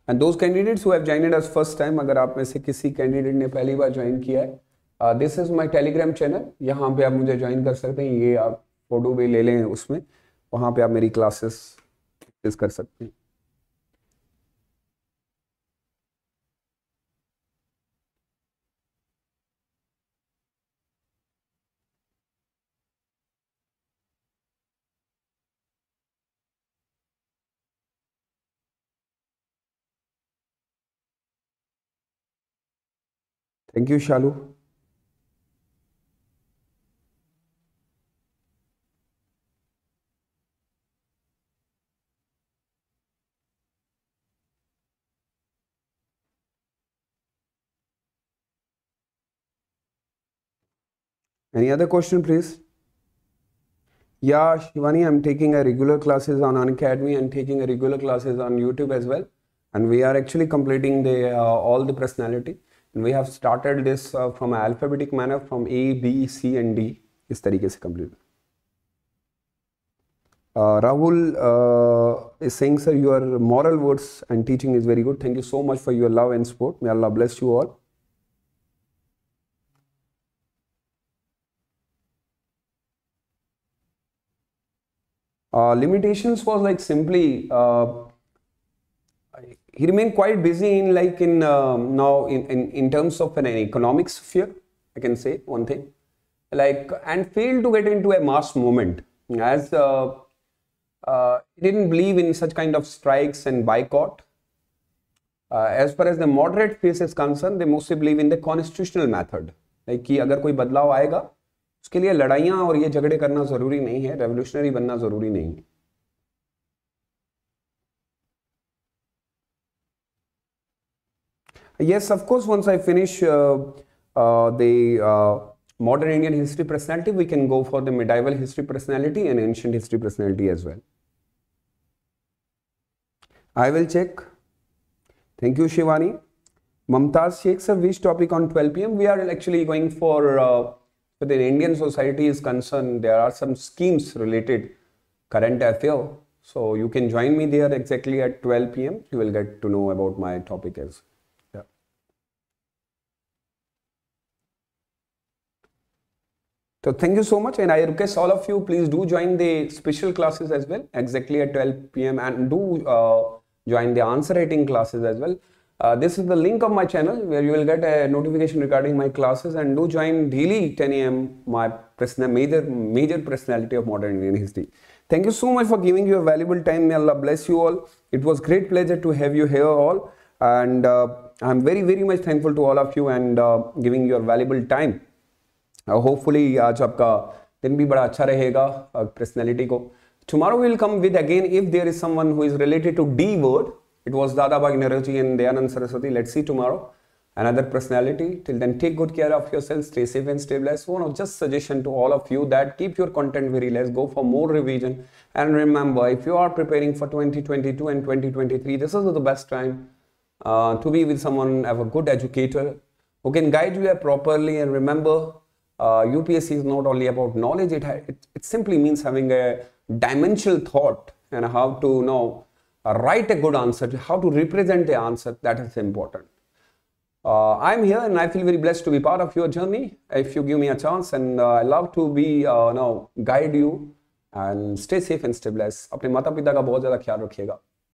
and those candidates who have joined us first time अगर आप में से किसी कैंडिडेट ने पहली बार ज्वाइन किया है this is my Telegram channel. यहाँ पे आप मुझे join कर सकते हैं ये आप photo भी ले लें उसमें वहाँ पे आप मेरी क्लासेस प्रैक्टिस कर सकते हैं thank you Shalu Any other question, please? Yeah, Shivani, I'm taking a regular classes on Academy and taking a regular classes on YouTube as well. And we are actually completing the uh, all the personality. And we have started this uh, from alphabetic manner from A, B, C and D. इस तरीके से complete is saying, sir, your moral words and teaching is very good. Thank you so much for your love and support. May Allah bless you all. Uh, limitations was like simply uh, he remained quite busy in like in um, now in, in in terms of an economic sphere. I can say one thing like and failed to get into a mass movement as uh, uh, he didn't believe in such kind of strikes and boycott. Uh, as far as the moderate phase is concerned, they mostly believe in the constitutional method. Like कि अगर कोई बदलाव उसके लिए लड़ाइयां और ये झगड़े करना जरूरी नहीं है रेवोल्यूशनरी बनना जरूरी नहीं है yes of course once I finish the modern Indian history personality we can go for the medieval history personality and ancient history personality as well I will check thank you Shivani Mumtaz Shaikh sir which topic on twelve P M we are actually going for But in Indian society is concerned, there are some schemes related current affair. So you can join me there exactly at 12 p.m. You will get to know about my topic as. So thank you so much and I request all of you please do join the special classes as well exactly at 12 p.m. and do uh, join the answer writing classes as well. Uh, this is the link of my channel where you will get a notification regarding my classes and do join daily 10 a.m. my personal, major major personality of modern Indian history. Thank you so much for giving your valuable time. May Allah bless you all. It was great pleasure to have you here all and uh, I'm very very much thankful to all of you and uh, giving your valuable time. Uh, hopefully आज आपका दिन भी बड़ा अच्छा रहेगा Tomorrow we will come with again if there is someone who is related to D word it was Dadabhai Nehruji and Dayanand Saraswati. Let's see tomorrow another personality. Till then, take good care of yourself. Stay safe and stay blessed. One of just suggestion to all of you that keep your content very less. Go for more revision. And remember, if you are preparing for 2022 and 2023, this is the best time uh, to be with someone, have a good educator who can guide you properly. And remember, uh, UPSC is not only about knowledge. It, it, it simply means having a dimensional thought and how to you know uh, write a good answer, how to represent the answer, that is important. Uh, I'm here and I feel very blessed to be part of your journey. If you give me a chance and uh, I love to be, uh, now guide you and stay safe and stay blessed. अपने माता पिता का बहुत ज़्यादा ख्याल रखिएगा